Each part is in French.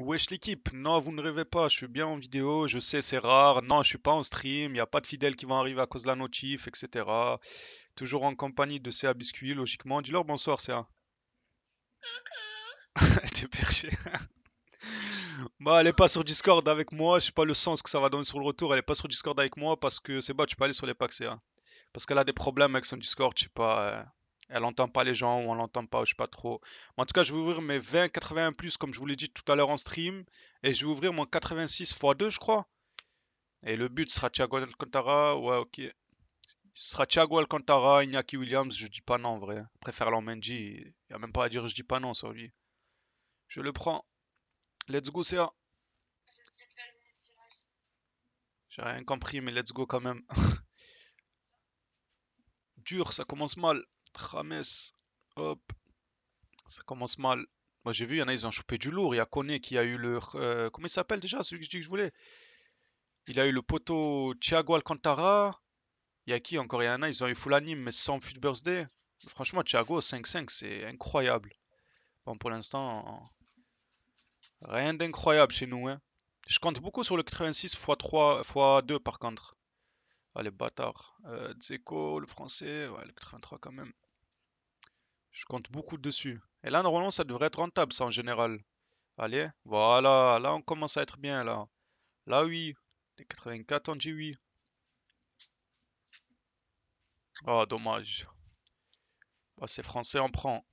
Wesh l'équipe, non vous ne rêvez pas, je suis bien en vidéo, je sais c'est rare, non je suis pas en stream, il n'y a pas de fidèles qui vont arriver à cause de la notif, etc. Toujours en compagnie de CA Biscuit, logiquement. Dis-leur bonsoir CA. T'es perché. bah elle est pas sur Discord avec moi, je sais pas le sens que ça va donner sur le retour, elle est pas sur Discord avec moi parce que c'est bon, tu peux aller sur les packs CA. Parce qu'elle a des problèmes avec son Discord, je sais pas. Euh elle n'entend pas les gens ou on l'entend pas, je sais pas trop. En tout cas, je vais ouvrir mes 20, 80 plus, comme je vous l'ai dit tout à l'heure en stream, et je vais ouvrir mon 86 x 2, je crois. Et le but sera Thiago Alcantara, ouais, ok. sera Thiago Alcantara, Iñaki Williams, je dis pas non en vrai. Préfère Mendy, il n'y a même pas à dire je dis pas non sur lui. Je le prends. Let's go, CA. J'ai rien compris, mais let's go quand même. Dur, ça commence mal. Rames, hop. Ça commence mal. Moi, j'ai vu, il y en a, ils ont chopé du lourd. Il y a Kone qui a eu le. Euh, comment il s'appelle déjà, celui que je dis que je voulais Il a eu le poteau Thiago Alcantara. Il y a qui encore Il y en a, ils ont eu full anime, mais sans Fit Birthday. Franchement, Thiago 5-5, c'est incroyable. Bon, pour l'instant, rien d'incroyable chez nous. Hein. Je compte beaucoup sur le 86 x3 x2 par contre. Allez ah, bâtard, euh, Zeko, le français. Ouais, le 83 quand même. Je compte beaucoup dessus. Et là, normalement, ça devrait être rentable, ça, en général. Allez, voilà. Là, on commence à être bien, là. Là, oui. Des 84, on dit oui. oh, dommage. Bah, c'est français, on prend.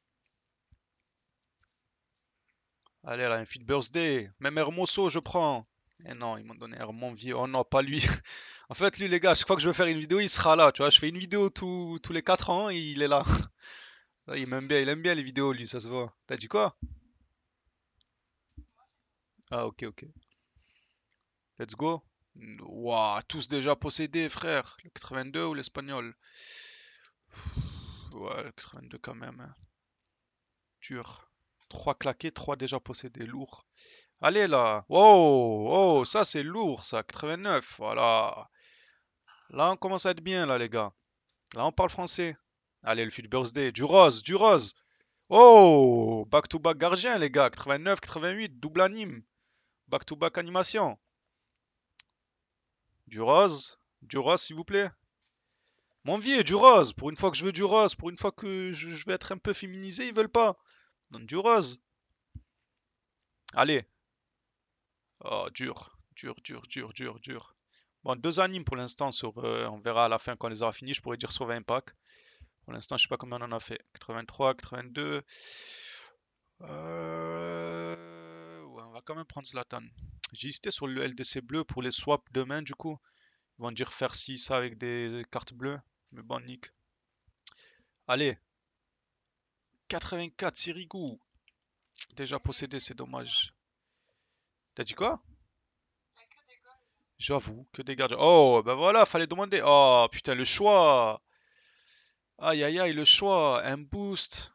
Allez, là, un feed birthday. Même Hermoso, je prends. Et eh non, ils m'ont donné mon Vieux. Oh non, pas lui. en fait, lui, les gars, chaque fois que je veux faire une vidéo, il sera là. Tu vois, je fais une vidéo tous les 4 ans et il est là. il aime bien, il aime bien les vidéos, lui, ça se voit. T'as dit quoi Ah, ok, ok. Let's go. Waouh, tous déjà possédés, frère. Le 82 ou l'espagnol Ouais, le 82 quand même. Hein. Dur. 3 claqués, 3 déjà possédés. Lourd. Allez là. Oh Oh, ça c'est lourd ça. 89. Voilà. Là on commence à être bien là les gars. Là on parle français. Allez le de birthday. Du rose. Du rose. Oh. Back to back gardien les gars. 89, 88. Double anime. Back to back animation. Du rose. Du rose s'il vous plaît. Mon vieux, du rose. Pour une fois que je veux du rose. Pour une fois que je vais être un peu féminisé. Ils veulent pas. Non du Allez. Oh, dur, dur, dur, dur, dur, dur. Bon, deux animes pour l'instant. Sur, euh, on verra à la fin quand on les aura finis. Je pourrais dire sur 20 packs. Pour l'instant, je sais pas combien on en a fait. 83, 82. Euh, on va quand même prendre Zlatan. J'ai hésité sur le LDC bleu pour les swaps demain, du coup. Ils vont dire faire ci, ça avec des cartes bleues. Mais bon, nick. Allez, 84, Sirigu. Déjà possédé, c'est dommage. T'as dit quoi J'avoue, que des gardiens. Oh, ben voilà, fallait demander. Oh, putain, le choix. Aïe, aïe, aïe, le choix. Un boost.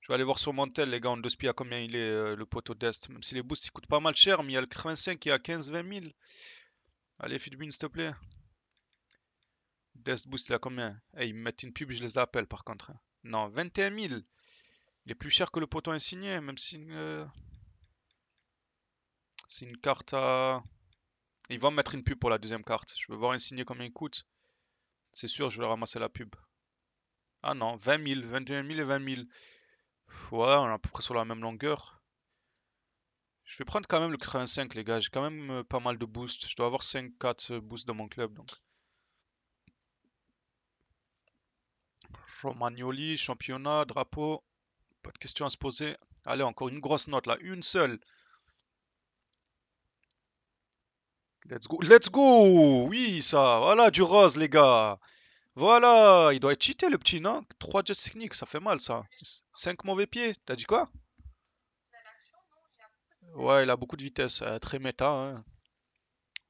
Je vais aller voir sur Montel, les gars, On 2 à combien il est, euh, le poteau d'Est. Même si les boosts, ils coûtent pas mal cher, mais il y a le 85 qui est à 15-20 000. Allez, Fidbin, s'il te plaît. Dest boost, il a combien eh, ils mettent une pub, je les appelle, par contre. Hein. Non, 21 000. Il est plus cher que le poteau insigné, même si... C'est euh, une carte à... Ils vont mettre une pub pour la deuxième carte. Je veux voir insigné combien il coûte. C'est sûr, je vais ramasser la pub. Ah non, 20 000, 21 000 et 20 000. Ouais, on est à peu près sur la même longueur. Je vais prendre quand même le 5 les gars. J'ai quand même euh, pas mal de boosts. Je dois avoir 5-4 euh, boosts dans mon club. donc. Romagnoli, championnat, drapeau. Pas de question à se poser. Allez, encore une grosse note là. Une seule. Let's go. Let's go Oui, ça. Voilà, du rose, les gars. Voilà. Il doit être cheaté, le petit, non 3 jets techniques, ça fait mal, ça. 5 mauvais pieds. T'as dit quoi Ouais, il a beaucoup de vitesse. Euh, très méta, hein.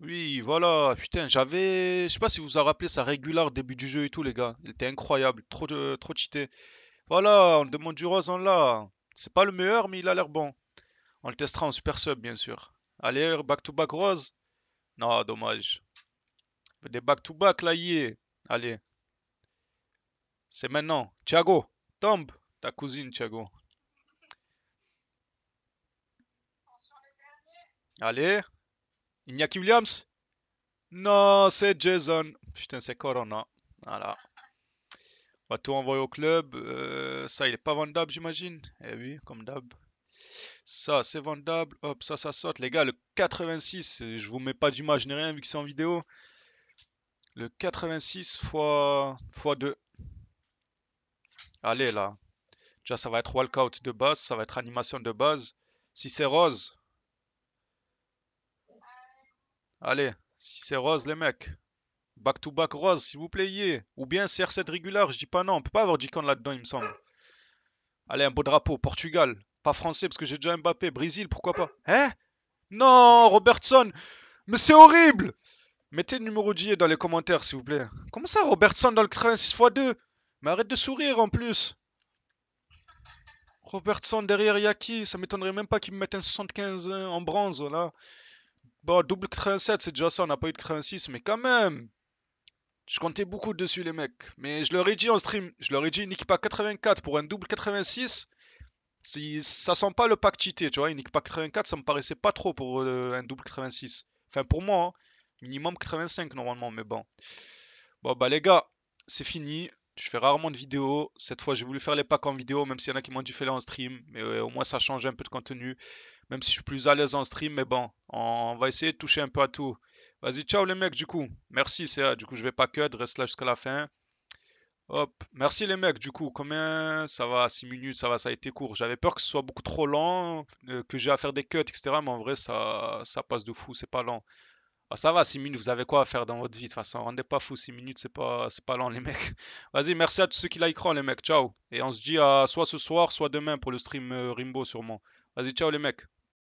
Oui, voilà. Putain, j'avais... Je sais pas si vous vous en rappelez, sa régulière début du jeu et tout, les gars. Il était incroyable. Trop, de... Trop cheaté. Voilà, on demande du rose en là C'est pas le meilleur, mais il a l'air bon. On le testera en super sub, bien sûr. Allez, back-to-back rose. Non, dommage. Des back-to-back, là, y Allez. C'est maintenant. Thiago, tombe. Ta cousine, Thiago. Allez. Iñaki Williams. Non, c'est Jason. Putain, c'est Corona. Voilà va bah, tout envoyer au club. Euh, ça, il est pas vendable, j'imagine. Eh oui, comme d'hab. Ça, c'est vendable. Hop, ça, ça saute. Les gars, le 86, je vous mets pas d'image ni rien vu que c'est en vidéo. Le 86 x, x 2. Allez, là. Déjà, ça va être walkout de base. Ça va être animation de base. Si c'est rose. Allez, si c'est rose, les mecs. Back-to-back rose, s'il vous plaît. Ou bien CR7 régulière, je dis pas non. On peut pas avoir Dicon là-dedans, il me semble. Allez, un beau drapeau. Portugal. Pas français parce que j'ai déjà Mbappé. Brésil, pourquoi pas. Hein Non, Robertson. Mais c'est horrible. Mettez le numéro J dans les commentaires, s'il vous plaît. Comment ça, Robertson dans le 6 x 2 Mais arrête de sourire en plus. Robertson derrière Yaki, ça m'étonnerait même pas qu'il me mette un 75 en bronze là. Bon, double prince37 c'est déjà ça, on n'a pas eu de 6, mais quand même je comptais beaucoup dessus, les mecs. Mais je leur ai dit en stream, je leur ai dit, équipe 84 pour un double 86. Si, ça sent pas le pack cheaté, tu vois. Une nique pas 84, ça me paraissait pas trop pour euh, un double 86. Enfin, pour moi, hein. minimum 85 normalement, mais bon. Bon, bah, les gars, c'est fini. Je fais rarement de vidéos. Cette fois, j'ai voulu faire les packs en vidéo, même s'il y en a qui m'ont dit faire en stream. Mais au moins, ça change un peu de contenu. Même si je suis plus à l'aise en stream, mais bon, on va essayer de toucher un peu à tout. Vas-y, ciao les mecs, du coup. Merci, CA. Du coup, je vais pas cut, reste là jusqu'à la fin. Hop. Merci les mecs, du coup. Combien ça va 6 minutes, ça va, ça a été court. J'avais peur que ce soit beaucoup trop lent, euh, que j'ai à faire des cuts, etc. Mais en vrai, ça, ça passe de fou, c'est pas lent. Ah, ça va, 6 minutes, vous avez quoi à faire dans votre vie De toute façon, rendez pas fou, 6 minutes, c'est pas, pas lent, les mecs. Vas-y, merci à tous ceux qui likeront, les mecs. Ciao. Et on se dit à soit ce soir, soit demain pour le stream euh, Rimbo, sûrement. Vas-y, ciao, les mecs.